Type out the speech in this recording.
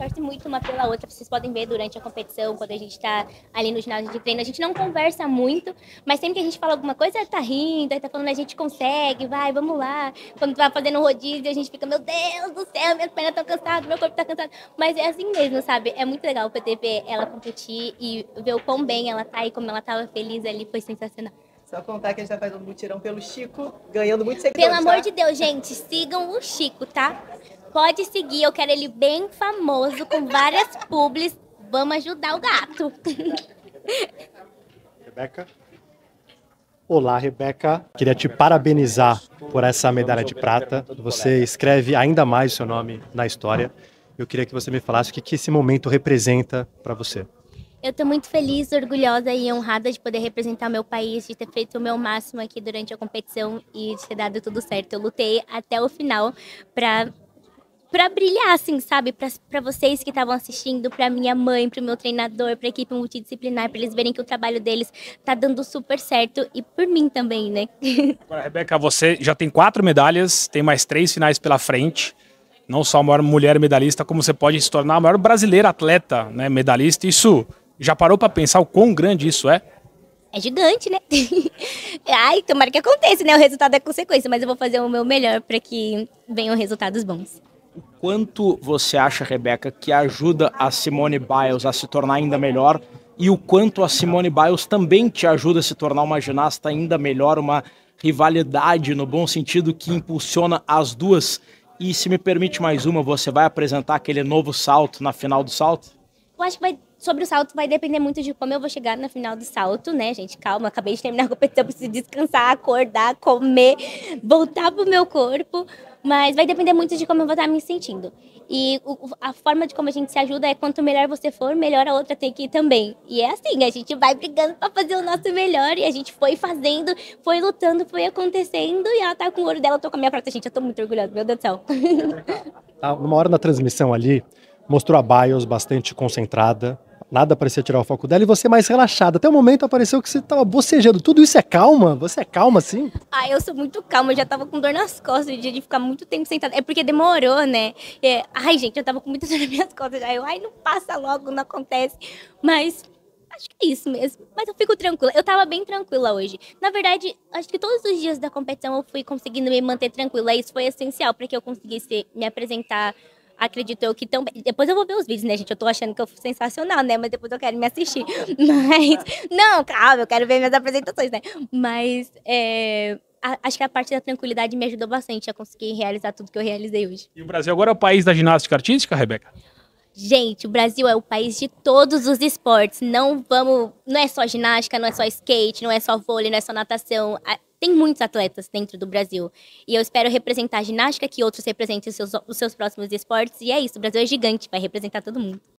torce muito uma pela outra. Vocês podem ver durante a competição, quando a gente está ali no ginásio de treino, a gente não conversa muito, mas sempre que a gente fala alguma coisa, ela tá rindo, ela tá falando, a gente consegue, vai, vamos lá. Quando vai tá fazendo um rodízio, a gente fica, meu Deus do céu, minhas pernas estão cansadas, meu corpo está cansado. Mas é assim mesmo, sabe? É muito legal poder ver ela competir e ver o quão bem ela tá e como ela estava feliz ali, foi sensacional. Só contar que a gente tá fazendo um mutirão pelo Chico, ganhando muito seguidores. Pelo amor tá? de Deus, gente, sigam o Chico, tá? Pode seguir, eu quero ele bem famoso, com várias publis. Vamos ajudar o gato. Rebeca? Olá, Rebeca. Queria te parabenizar por essa medalha de prata. Você escreve ainda mais o seu nome na história. Eu queria que você me falasse o que, que esse momento representa para você. Eu estou muito feliz, orgulhosa e honrada de poder representar meu país, de ter feito o meu máximo aqui durante a competição e de ter dado tudo certo. Eu lutei até o final para para brilhar, assim, sabe? para vocês que estavam assistindo, para minha mãe, para o meu treinador, para a equipe multidisciplinar, para eles verem que o trabalho deles tá dando super certo e por mim também, né? Agora, Rebeca, você já tem quatro medalhas, tem mais três finais pela frente. Não só a maior mulher medalhista, como você pode se tornar a maior brasileira atleta, né, medalhista. Isso já parou para pensar o quão grande isso é? É gigante, né? Ai, tomara que aconteça, né? O resultado é consequência, mas eu vou fazer o meu melhor para que venham resultados bons o quanto você acha, Rebeca, que ajuda a Simone Biles a se tornar ainda melhor e o quanto a Simone Biles também te ajuda a se tornar uma ginasta ainda melhor, uma rivalidade no bom sentido que impulsiona as duas. E se me permite mais uma, você vai apresentar aquele novo salto na final do salto? Eu acho que vai, sobre o salto vai depender muito de como eu vou chegar na final do salto, né, gente? Calma, acabei de terminar a competição, preciso descansar, acordar, comer, voltar pro meu corpo. Mas vai depender muito de como eu vou estar me sentindo. E o, a forma de como a gente se ajuda é quanto melhor você for, melhor a outra tem que ir também. E é assim, a gente vai brigando para fazer o nosso melhor e a gente foi fazendo, foi lutando, foi acontecendo e ela tá com o ouro dela, eu tô com a minha prata. Gente, eu tô muito orgulhosa, meu Deus do céu. Tá, Uma hora na transmissão ali, mostrou a BIOS bastante concentrada, Nada parecia tirar o foco dela e você mais relaxada. Até o momento apareceu que você estava bocejando. Tudo isso é calma? Você é calma, sim? Ah, eu sou muito calma. Eu já estava com dor nas costas de, de ficar muito tempo sentada. É porque demorou, né? É, ai, gente, eu estava com muita dor nas minhas costas. Já. Eu, ai, não passa logo, não acontece. Mas acho que é isso mesmo. Mas eu fico tranquila. Eu tava bem tranquila hoje. Na verdade, acho que todos os dias da competição eu fui conseguindo me manter tranquila. Isso foi essencial para que eu conseguisse me apresentar acredito eu que também. Depois eu vou ver os vídeos, né, gente? Eu tô achando que eu fui sensacional, né? Mas depois eu quero me assistir. Mas. Não, calma, eu quero ver minhas apresentações, né? Mas. É... acho que a parte da tranquilidade me ajudou bastante a conseguir realizar tudo que eu realizei hoje. E o Brasil agora é o país da ginástica artística, Rebeca? Gente, o Brasil é o país de todos os esportes. Não vamos, não é só ginástica, não é só skate, não é só vôlei, não é só natação tem muitos atletas dentro do Brasil. E eu espero representar a ginástica, que outros representem os seus, os seus próximos esportes. E é isso, o Brasil é gigante, vai representar todo mundo.